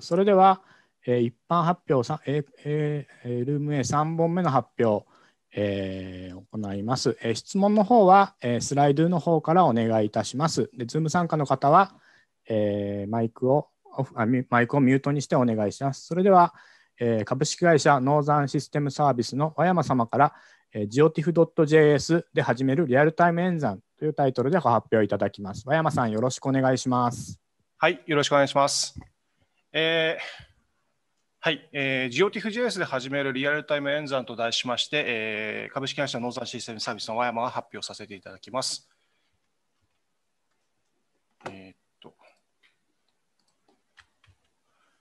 それでは、えー、一般発表、ええー、ルーム A3 本目の発表、えー、行います、え質問の方は、えスライドの方からお願いいたします。で、ズーム参加の方は、えマイクをあマイクをミュートにしてお願いします。それでは、え株式会社ノーザンシステムサービスの和山様から、えー、geotiff.js で始めるリアルタイム演算というタイトルでご発表いただきます。和山さん、よろしくお願いします。はい、よろしくお願いします。えーはい、えー、g e o t i j s で始めるリアルタイム演算と題しまして、えー、株式会社ノーザンシステムサービスの和山が発表させていただきます。えー、っと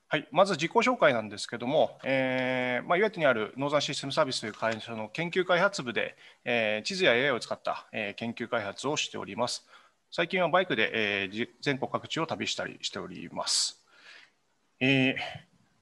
はい、まず自己紹介なんですけども、えーまあ、岩手にあるノーザンシステムサービスという会社の研究開発部で、えー、地図や AI を使った、えー、研究開発をしております。最近はバイクで、えー、全国各地を旅したりしております。えー、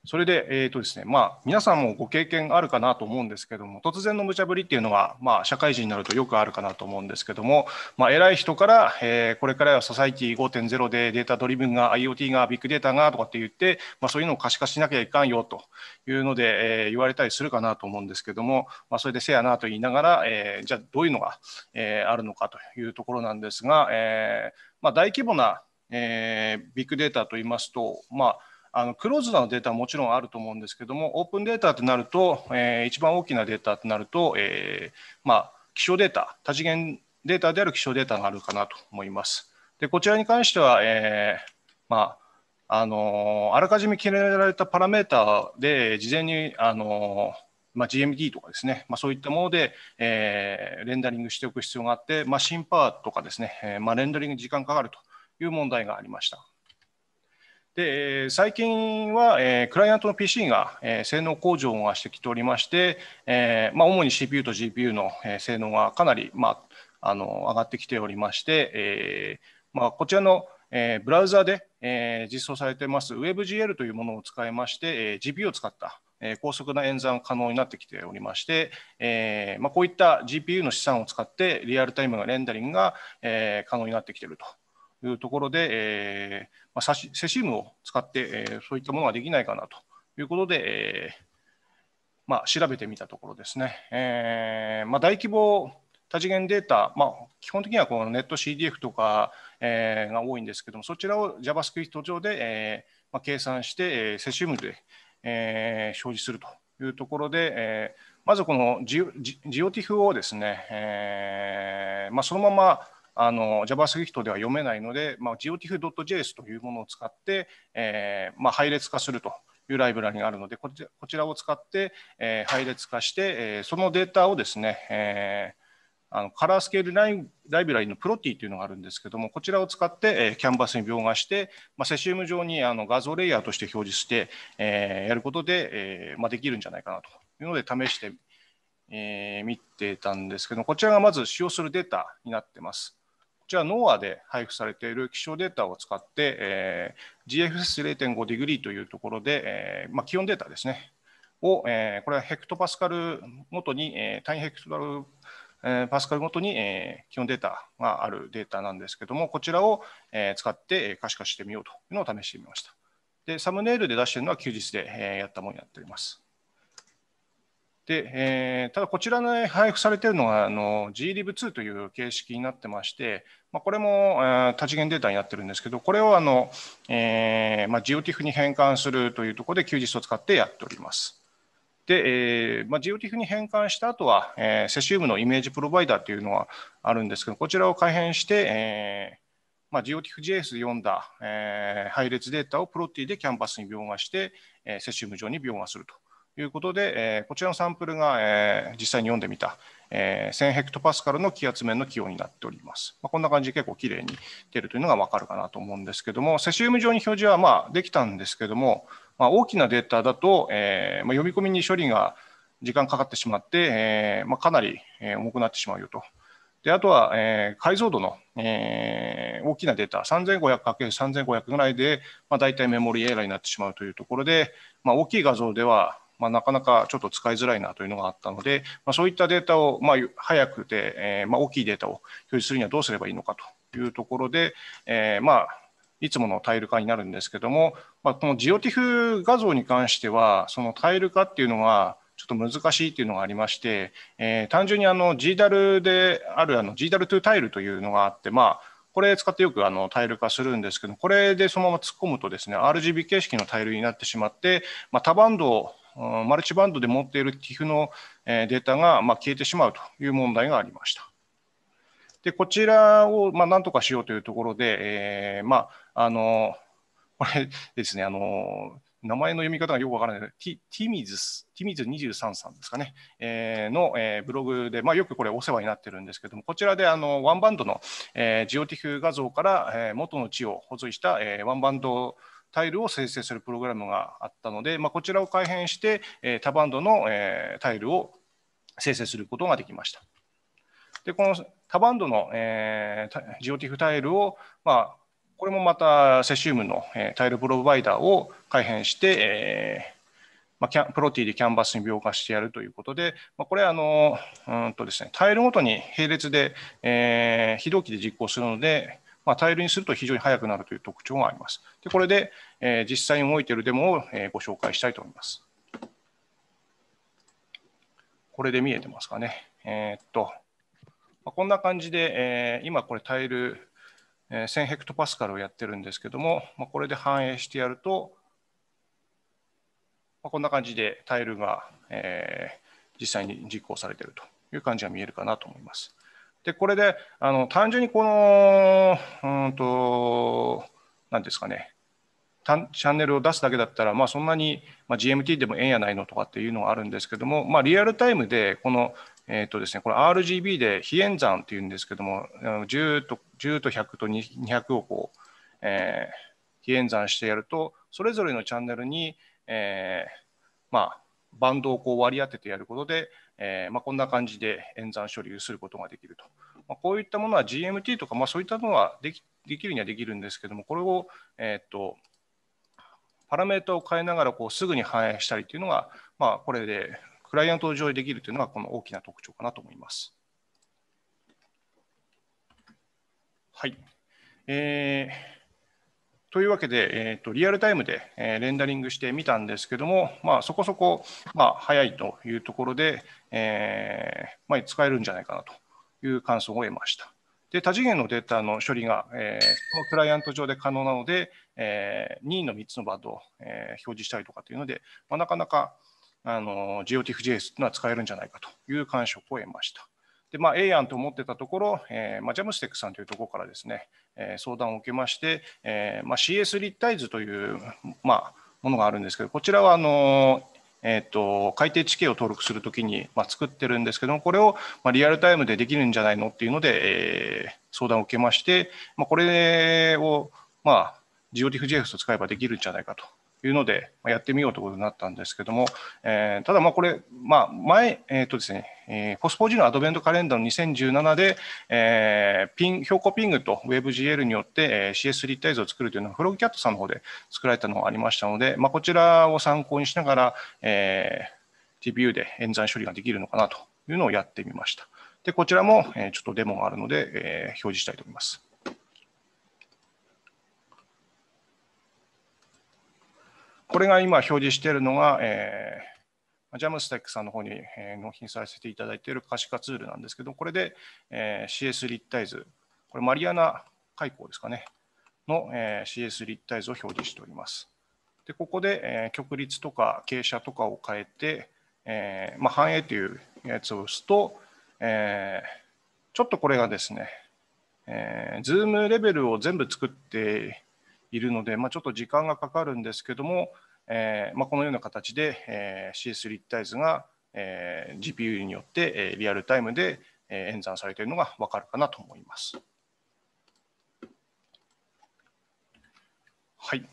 それで、えーとですねまあ、皆さんもご経験あるかなと思うんですけども突然の無茶ぶりっていうのは、まあ、社会人になるとよくあるかなと思うんですけども、まあ、偉い人から、えー、これからはソサイティ5.0でデータドリブンが IoT がビッグデータがとかって言って、まあ、そういうのを可視化しなきゃいかんよというので、えー、言われたりするかなと思うんですけども、まあ、それでせやなと言いながら、えー、じゃあどういうのが、えー、あるのかというところなんですが、えーまあ、大規模な、えー、ビッグデータといいますと、まああのクローズドなデータはもちろんあると思うんですけども、オープンデータとなると、えー、一番大きなデータとなると、えー、まあ、気象データ、多次元データである気象データがあるかなと思います。でこちらに関しては、えー、まああのあらかじめ決められたパラメータで、事前に、あのまあ、GMD とかですね、まあ、そういったもので、えー、レンダリングしておく必要があって、まあ、シンパワーとかですね、えまあ、レンダリング時間かかるという問題がありました。で最近は、えー、クライアントの PC が、えー、性能向上がしてきておりまして、えーまあ、主に CPU と GPU の、えー、性能がかなり、まあ、あの上がってきておりまして、えーまあ、こちらの、えー、ブラウザで、えー、実装されてます WebGL というものを使いまして、えー、GPU を使った、えー、高速な演算が可能になってきておりまして、えーまあ、こういった GPU の資産を使ってリアルタイムのレンダリングが、えー、可能になってきているというところで、えーまあ、セシウムを使って、えー、そういったものができないかなということで、えーまあ、調べてみたところですね、えーまあ、大規模多次元データ、まあ、基本的にはこのネット CDF とか、えー、が多いんですけども、そちらを JavaScript 上で、えーまあ、計算して、えー、セシウムで、えー、表示するというところで、えー、まずこのジオ t i f をですね、えーまあ、そのままあの JavaScript では読めないので、まあ、geotiff.js というものを使って、えーまあ、配列化するというライブラリがあるので、こちらを使って、えー、配列化して、えー、そのデータをですね、えーあのカラースケールライライブラリのプロティというのがあるんですけどもこちらを使って、えー、キャンバスに描画して、まあ、セシウム上にあの画像レイヤーとして表示して、えー、やることで、えーまあ、できるんじゃないかなというので試してみ、えー、見てたんですけどこちらがまず使用するデータになってます。じゃあ NOAA で配布されている気象データを使って、えー、GFS0.5 ディグリーというところで、えーまあ、気温データですね、を、えー、これはヘクトパスカルごとに、えー、単位ヘクトパルパスカルごとに気温データがあるデータなんですけども、こちらを使って可視化してみようというのを試してみました。で、サムネイルで出しているのは休日でやったものになっております。で、えただこちらの配布されているのがあの g l i v 2という形式になってまして、まあ、これも、えー、多次元データになってるんですけど、これをあの、えーまあ、GeoTIFF に変換するというところで QGIS を使ってやっております。で、えーまあ、GeoTIFF に変換した後は、えー、セシウムのイメージプロバイダーというのはあるんですけど、こちらを改変して、えーまあ、GeoTIFF.js で読んだ、えー、配列データをプロティでキャンパスに描画して、えー、セシウム上に描画するということで、えー、こちらのサンプルが、えー、実際に読んでみた、え1000ヘクトパスカルの気圧面の気温になっております。まあ、こんな感じで結構きれいに出るというのが分かるかなと思うんですけども、セシウム上に表示はまあできたんですけども、まあ、大きなデータだと、えーまあ、読み込みに処理が時間かかってしまって、えーまあ、かなり重くなってしまうよと。であとは、えー、解像度の、えー、大きなデータ、3500×3500 ぐらいで、まあ、大体メモリエラーになってしまうというところで、まあ、大きい画像では、まあ、なかなかちょっと使いづらいなというのがあったので、まあ、そういったデータを、まあ、早くて、えー、まあ、大きいデータを表示するにはどうすればいいのかというところで、えー、まあ、いつものタイル化になるんですけども、まあ、このジオテ t i f f 画像に関しては、そのタイル化っていうのが、ちょっと難しいというのがありまして、えー、単純にあの GDAL であるあの GDAL2 タイルというのがあって、まあ、これ使ってよくあのタイル化するんですけど、これでそのまま突っ込むとですね、RGB 形式のタイルになってしまって、まあ、多バンドマルチバンドで持っている TIF のデータがま消えてしまうという問題がありました。でこちらをまなんとかしようというところで、えー、まあ、あのこれですねあの名前の読み方がよくわからないティミズス、ティミズ23さんですかね、えー、の、えー、ブログで、まあ、よくこれお世話になってるんですけども、こちらであのワンバンドの、えー、ジオティフ画像から、えー、元の地を保存した、えー、ワンバンドタイルを生成するプログラムがあったので、まあ、こちらを改変して、え多バンドの、えタイルを生成することができました。でこの多バンドの、えー、ジオティフタイルを、まあ、これもまたセシウムの、えタイルプロバイダーを改変して、えまあ、キャプロティでキャンバスに描画してやるということで、まあ、これあのうんとです、ね、タイルごとに並列で、えー、非同期で実行するので、まあ、タイルにすると非常に速くなるという特徴があります。でこれで、えー、実際に動いているデモを、えー、ご紹介したいと思います。これで見えてますかね。えー、っと、まあ、こんな感じで、えー、今これタイル、えー、1000ヘクトパスカルをやってるんですけども、まあ、これで反映してやると、まあ、こんな感じでタイルが、えー、実際に実行されているという感じが見えるかなと思います。で、これで、あの、単純にこの、うんと、なんですかね、チャンネルを出すだけだったら、まあ、そんなに、まあ、GMT でもええんやないのとかっていうのがあるんですけども、まあ、リアルタイムでこの、えーとですね、これ RGB で非演算っていうんですけども10と ,10 と100と200をこう、えー、非演算してやるとそれぞれのチャンネルに、えーまあ、バンドをこう割り当ててやることで、えー、まあ、こんな感じで演算処理することができると。まあ、こういったものは GMT とか、まあ、そういったのはできできるにはできるんですけども、これを、えっとパラメータを変えながらこうすぐに反映したりというのが、まあ、これでクライアント上でできるというのがこの大きな特徴かなと思います。はい。えーというわけで、えーと、リアルタイムで、えー、レンダリングしてみたんですけども、まあ、そこそこ、まあ、早いというところで、えー、まあ、使えるんじゃないかなという感想を得ました。で多次元のデータの処理が、えー、そのクライアント上で可能なので、えー、任意の3つのバッドを、えー、表示したりとかというので、まあ、なかなかあの GOTFJS というのは使えるんじゃないかという感触を得ました。で、まあ、ええやんと思ってたところ、えーまあ、ジャムステックさんというところからですね、えー、相談を受けまして、えーまあ、CS 立体図という、まあ、ものがあるんですけど、こちらはあのえーと、と海底地形を登録するときに、まあ、作ってるんですけどもこれを、まあ、リアルタイムでできるんじゃないのっていうので、えー、相談を受けまして、まあ、これを、まあ、GeoDiffJS を使えばできるんじゃないかというので、やってみようということになったんですけども、えー、ただ、これ、まあ、前、えーとですねえー、ポスポジのアドベントカレンダーの2017で、えー、ピン標高ピングと WebGL によって、えー、CS 立体図を作るというのはフログキャットさんの方で作られたのがありましたので、まあ、こちらを参考にしながら、えー、TPU で演算処理ができるのかなというのをやってみました。でこちらも、えー、ちょっとデモがあるので、えー、表示したいと思います。これが今表示しているのが、えー、ジャムステックさんの方に、えー、納品させていただいている可視化ツールなんですけど、これで、えー、CS 立体図、これマリアナ海溝ですかね、の、えー、CS 立体図を表示しております。でここで、えー、曲率とか傾斜とかを変えて、えーまあ、反映というやつを押すと、えー、ちょっとこれがですね、えー、ズームレベルを全部作っているので、まあ、ちょっと時間がかかるんですけども、えーまあ、このような形で、えー、CS 立体図が、えー、GPU によって、えー、リアルタイムで、えー、演算されているのが分かるかなと思います。はい。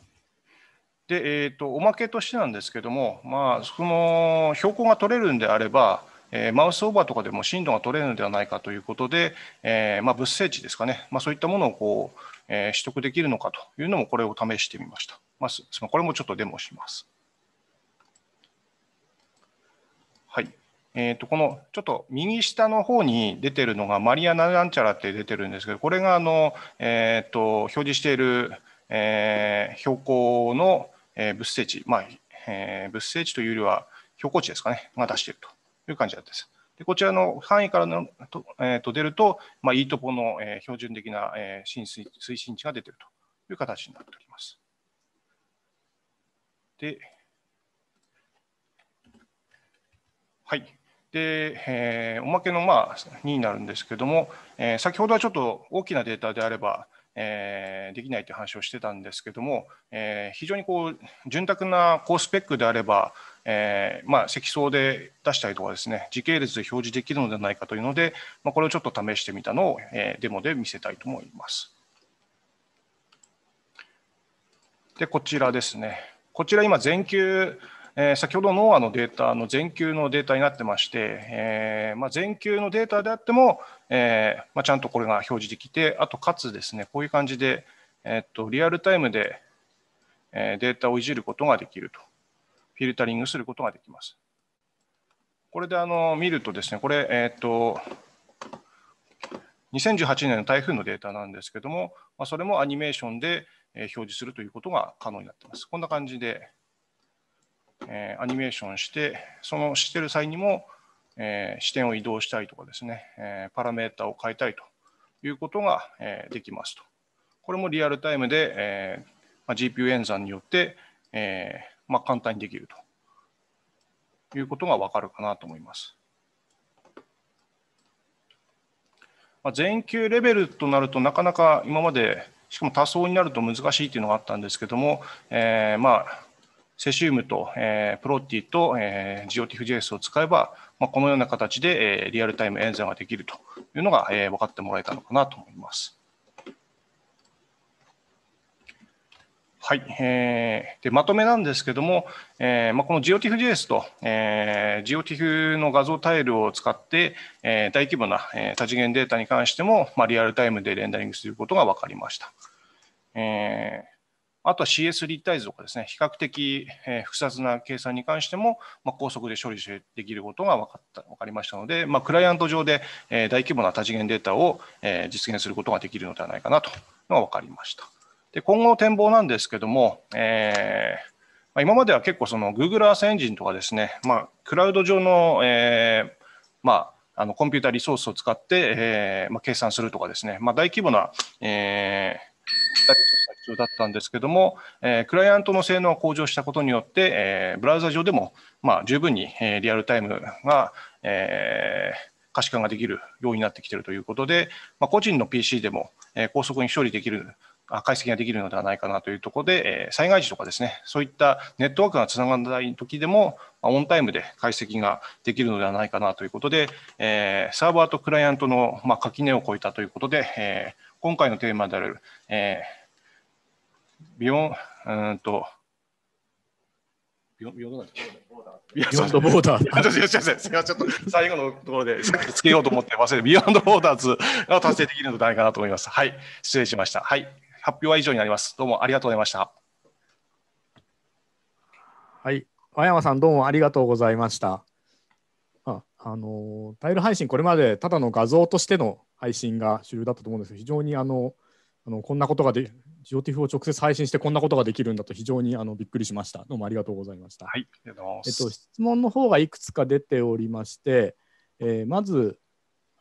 で、えーと、とおまけとしてなんですけども、まあ、その標高が取れるんであれば、えマウスオーバーとかでも震度が取れるのではないかということで、えまあ、物性値ですかね、まあ、そういったものをこう、え取得できるのかというのもこれを試してみました。まあ、これもちょっとデモします。はいえー、とこのちょっと右下の方に出てるのがマリアナランチャラって出てるんですけどこれがあの、えー、と表示している、えー、標高の、えー、物性値、まあえー、物性値というよりは標高値ですかねが出しているという感じです。でこちらの範囲からのと,、えー、と出ると、まあ、いいとポの、えー、標準的な、えー、浸水推進値が出ているという形になっております。で、はい。で、えー、おまけの、まあ、2になるんですけれども、えー、先ほどはちょっと大きなデータであれば、えー、できないという話をしてたんですけども、えー、非常にこう潤沢な高スペックであれば、えー、まあ、積層で出したりとかですね時系列で表示できるのではないかというので、まあ、これをちょっと試してみたのを、えデモで見せたいと思います。でこちらですねこちら今全球えー、先ほどのあのデータの全球のデータになってまして、えーまあ、全球のデータであっても、えーまあ、ちゃんとこれが表示できて、あとかつですね、こういう感じで、えー、っとリアルタイムで、えデータをいじることができると、フィルタリングすることができます。これであの見るとですね、これ、えー、っと、2018年の台風のデータなんですけども、まあ、それもアニメーションで表示するということが可能になっています。こんな感じでえー、アニメーションして、そのしてる際にも、えー、視点を移動したりとかですね、えパラメータを変えたいということが、えできますと。これもリアルタイムで、えまあ、GPU 演算によって、えまあ、簡単にできるということがわかるかなと思います。まあ、全球レベルとなるとなかなか今までしかも多層になると難しいというのがあったんですけども、えー、まあセシウムと、えー、プロティと、えー、GOTFJS を使えば、まあ、このような形で、えー、リアルタイム演算ができるというのが、えー、分かってもらえたのかなと思います。はい、えー、でまとめなんですけども、えーまあ、この GOTFJS と、えー、GOTF の画像タイルを使って、えー、大規模な、えー、多次元データに関しても、まあ、リアルタイムでレンダリングすることが分かりました。えーあとは CS 立体図とかですね、比較的、えー、複雑な計算に関しても、まあ、高速で処理できることが分かった分かりましたので、まあ、クライアント上で、えー、大規模な多次元データを、えー、実現することができるのではないかなとのが分かりました。で今後の展望なんですけども、えーま今までは結構その Google Earth エンジンとかですね、まあ、クラウド上の、えーまあ、あのコンピュータリソースを使って、えーまあ、計算するとかですね、まあ、大規模な、えー、要だったんですけども、えクライアントの性能が向上したことによって、えブラウザ上でも、ま十分に、えリアルタイムが、え可視化ができるようになってきているということで、ま個人の PC でも、え高速に処理できる解析ができるのではないかなというところで、災害時とかですね、そういったネットワークがつながらない時でも、オンタイムで解析ができるのではないかなということで、サーバーとクライアントの垣根を越えたということで、今回のテーマであるビヨン、うんと、ビヨン、ビヨンどうなんですかビヨンドボーダーズ。よしよしよちょっと最後のところでつけようと思って忘れて、ビヨンドボーダーズが達成できるのではないかなと思います。はい、失礼しました。はい、発表は以上になります。どうもありがとうございました。はい、和山さん、どうもありがとうございました。あ、あのタイル配信、これまでただの画像としての配信が主流だったと思うんですけど、非常にあの、あのこんなことがでジオティフを直接配信してこんなことができるんだと非常にあのびっくりしました。どうもありがとうございました。えっと、質問の方がいくつか出ておりまして、えー、まず、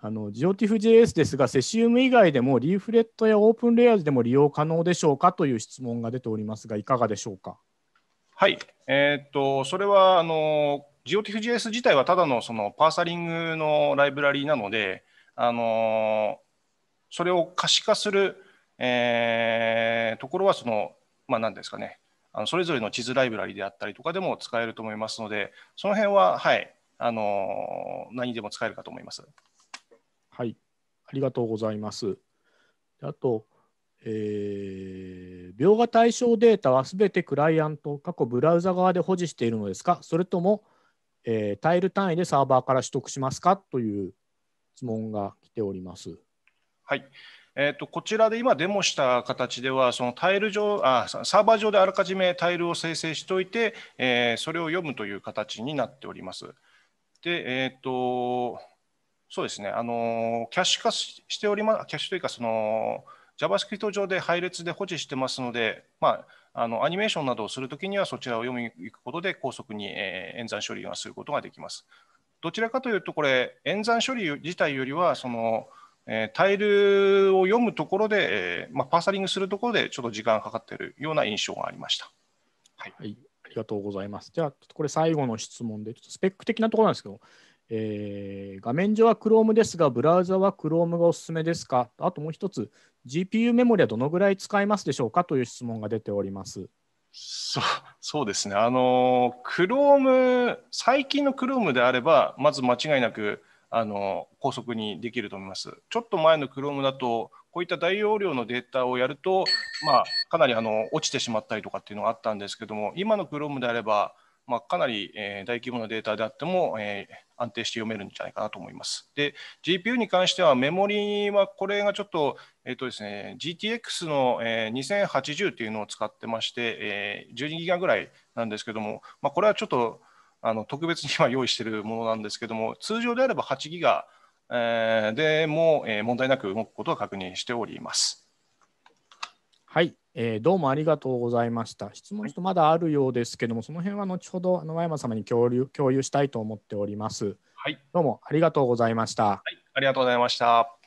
GeoTIFFJS ですが、セシウム以外でもリーフレットやオープンレアーズでも利用可能でしょうかという質問が出ておりますが、いかがでしょうか。はい、えー、っとそれはあの g e o t i j s 自体はただのそのパーサリングのライブラリなので、あのそれを可視化するえー、ところはその、まあ、何ですかねあのそれぞれの地図ライブラリであったりとかでも使えると思いますのでその辺は、はい、あの何でも使えるかと思います。はいありがとうございます。あと、えー、描画対象データはすべてクライアント、過去ブラウザ側で保持しているのですか、それとも、えー、タイル単位でサーバーから取得しますかという質問が来ております。はい、えーと、こちらで今デモした形ではそのタイル上あサーバー上であらかじめタイルを生成しておいて、えー、それを読むという形になっております。で、えーと、そうですねあのキャッシュ化しておりますキャッシュというかその JavaScript 上で配列で保持してますので、まあ、あのアニメーションなどをするときにはそちらを読みに行くことで高速に、えー、演算処理をすることができます。どちらかというとこれ演算処理自体よりはそのえー、タイルを読むところで、えーまあ、パーサリングするところでちょっと時間がかかっているような印象がありました。はい、はい、ありがとうございます。じゃあ、これ最後の質問で、ちょっとスペック的なところなんですけど、えー、画面上は Chrome ですが、ブラウザは Chrome がおすすめですかあともう一つ、GPU メモリはどのぐらい使いますでしょうかという質問が出ております。そうそうですね、あの、Chrome、最近の Chrome であれば、まず間違いなく、あの高速にできると思います。ちょっと前の Chrome だと、こういった大容量のデータをやると、まあ、かなりあの落ちてしまったりとかっていうのがあったんですけども、今の Chrome であれば、まあ、かなり、えー、大規模なデータであっても、えー、安定して読めるんじゃないかなと思います。で、GPU に関してはメモリはこれがちょっと、えっ、ー、とですね、GTX の、えー、2080っていうのを使ってまして、えー、12ギガぐらいなんですけども、まあ、これはちょっとあの特別に今用意しているものなんですけども、通常であれば8ギガ、えー、でも、えー、問題なく動くことは確認しております。はい、えー、どうもありがとうございました。質問とまだあるようですけども、その辺は後ほど野山様に共有共有したいと思っております。はい、どうもありがとうございました。はい、ありがとうございました。